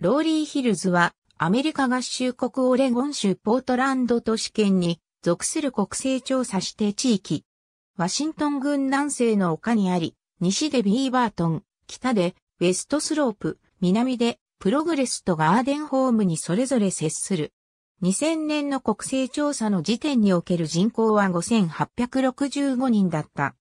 ローリーヒルズは、アメリカ合衆国オレゴン州ポートランド都市圏に属する国勢調査指定地域。ワシントン郡南西の丘にあり、西でビーバートン、北でウェストスロープ、南でプログレスとガーデンホームにそれぞれ接する。2000年の国勢調査の時点における人口は5865人だった。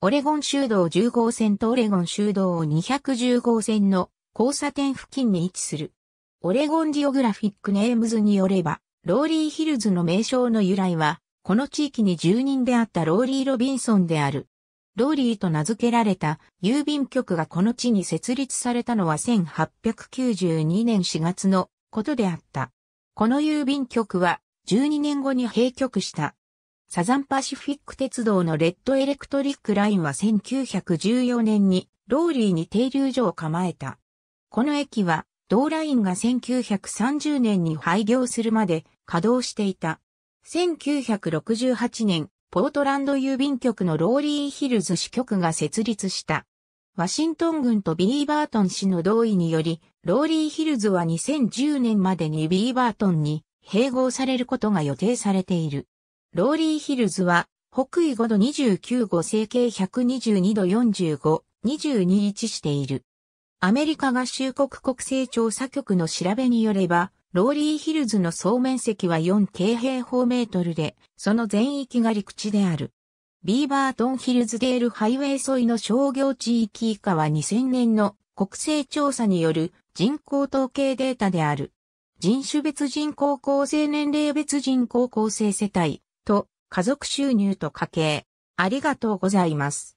オレゴン州道10号線とオレゴン州道210号線の交差点付近に位置する。オレゴンジオグラフィックネームズによれば、ローリーヒルズの名称の由来は、この地域に住人であったローリー・ロビンソンである。ローリーと名付けられた郵便局がこの地に設立されたのは1892年4月のことであった。この郵便局は12年後に閉局した。サザンパシフィック鉄道のレッドエレクトリックラインは1914年にローリーに停留所を構えた。この駅は、同ラインが1930年に廃業するまで稼働していた。1968年、ポートランド郵便局のローリーヒルズ支局が設立した。ワシントン軍とビーバートン氏の同意により、ローリーヒルズは2010年までにビーバートンに併合されることが予定されている。ローリーヒルズは、北緯5度29号西経122度45、22位している。アメリカ合衆国国勢調査局の調べによれば、ローリーヒルズの総面積は4京平方メートルで、その全域が陸地である。ビーバートンヒルズデールハイウェイ沿いの商業地域以下は2000年の国勢調査による人口統計データである。人種別人口構成年齢別人口構成世帯と家族収入と家計。ありがとうございます。